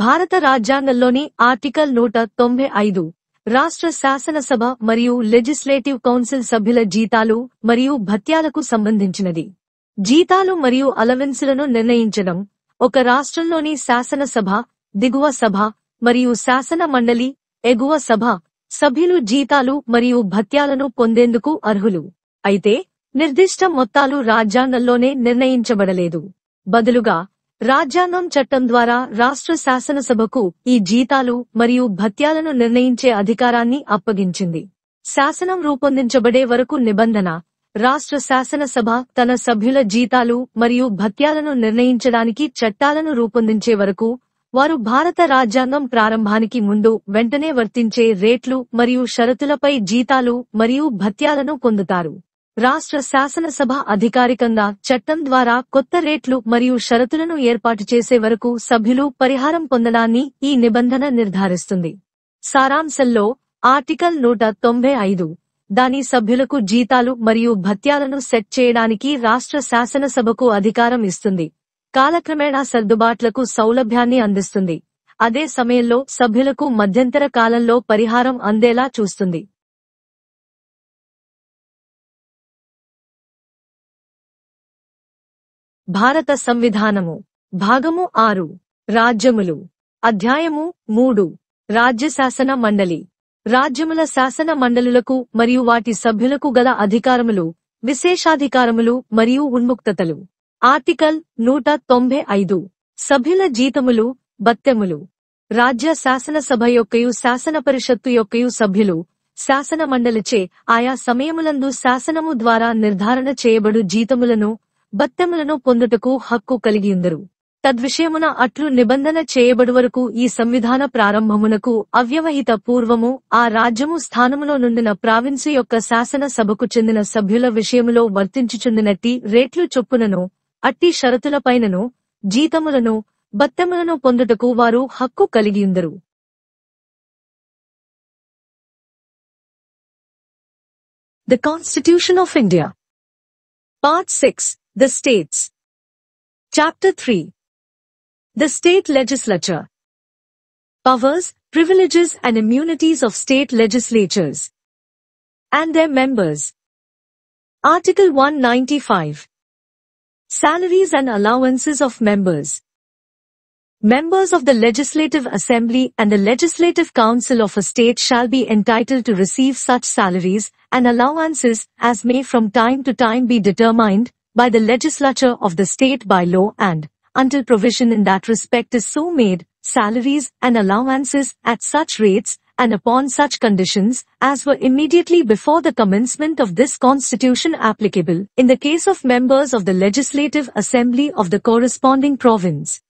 భారత రాజ్యాంగంలోని ఆర్టికల్ నూట తొంభై ఐదు రాష్ట్ర శాసనసభ మరియు లెజిస్లేటివ్ కౌన్సిల్ సభ్యుల జీతాలు మరియు భత్యాలకు సంబంధించినది జీతాలు మరియు అలవెన్సులను నిర్ణయించడం ఒక రాష్ట్రంలోని శాసనసభ దిగువ సభ మరియు శాసన మండలి ఎగువ సభ సభ్యులు జీతాలు మరియు భత్యాలను పొందేందుకు అర్హులు అయితే నిర్దిష్ట మొత్తాలు రాజ్యాంగంలోనే నిర్ణయించబడలేదు బదులుగా రాజ్యాంగం చట్టం ద్వారా రాష్ట్ర శాసనసభకు ఈ జీతాలు మరియు భత్యాలను నిర్ణయించే అధికారాన్ని అప్పగించింది శాసనం రూపొందించబడే వరకు నిబంధన రాష్ట్ర శాసనసభ తన సభ్యుల జీతాలు మరియు భత్యాలను నిర్ణయించడానికి చట్టాలను రూపొందించే వరకు వారు భారత రాజ్యాంగం ప్రారంభానికి ముందు వెంటనే వర్తించే రేట్లు మరియు షరతులపై జీతాలు మరియు భత్యాలను పొందుతారు రాష్ట్ర శాసనసభ అధికారికంగా చట్టం ద్వారా కొత్త రేట్లు మరియు షరతులను ఏర్పాటు చేసే వరకు సభ్యులు పరిహారం పొందడాన్ని ఈ నిబంధన నిర్ధారిస్తుంది సారాంశంలో ఆర్టికల్ నూట తొంభై ఐదు దాని సభ్యులకు జీతాలు మరియు భత్యాలను సెట్ చేయడానికి రాష్ట్ర శాసనసభకు అధికారం ఇస్తుంది కాలక్రమేణా సర్దుబాట్లకు సౌలభ్యాన్ని అందిస్తుంది అదే సమయంలో సభ్యులకు మధ్యంతర కాలంలో పరిహారం అందేలా చూస్తుంది భారత సంవిధానము భాగము ఆరు రాజ్యములు అధ్యాయము మూడు రాజ్యశాసన మండలి రాజ్యముల శాసన మండలులకు మరియు వాటి సభ్యులకు గల అధికారములు విశేషాధికారములు మరియు ఉన్ముక్తతలు ఆర్టికల్ నూట తొంభై ఐదు సభ్యుల జీతములు బత్తెములు రాజ్య శాసనసభ యొక్కయు శాసన పరిషత్తు యొక్కయు సభ్యులు శాసన మండలిచే ఆయా సమయములందు శాసనము ద్వారా నిర్ధారణ చేయబడు జీతములను బత్తెములను పొందుటకు హక్కు ఉందరు తద్విషయమున అట్లు నిబంధన చేయబడు వరకు ఈ సంవిధాన ప్రారంభమునకు అవ్యవహిత పూర్వము ఆ రాజ్యము స్థానములో నుండిన ప్రావిన్సు యొక్క శాసన సభకు చెందిన సభ్యుల విషయములో వర్తించుచుందినట్టి రేట్లు చొప్పునను అట్టి షరతులపైనను జీతములను బత్తెములను పొందుటకు వారు హక్కు కలిగియుందరు The Constitution of India Part 6 The states. Chapter 3. The state legislature. Powers, privileges and immunities of state legislatures. And their members. Article 195. Salaries and allowances of members. Members of the Legislative Assembly and the Legislative Council of a state shall be entitled to receive such salaries and allowances as may from time to time be determined by the legislature of the state by law and, until provision in that respect is so made, salaries and allowances at such rates and upon such conditions as were immediately before the commencement of this constitution applicable in the case of members of the legislative assembly of the corresponding province.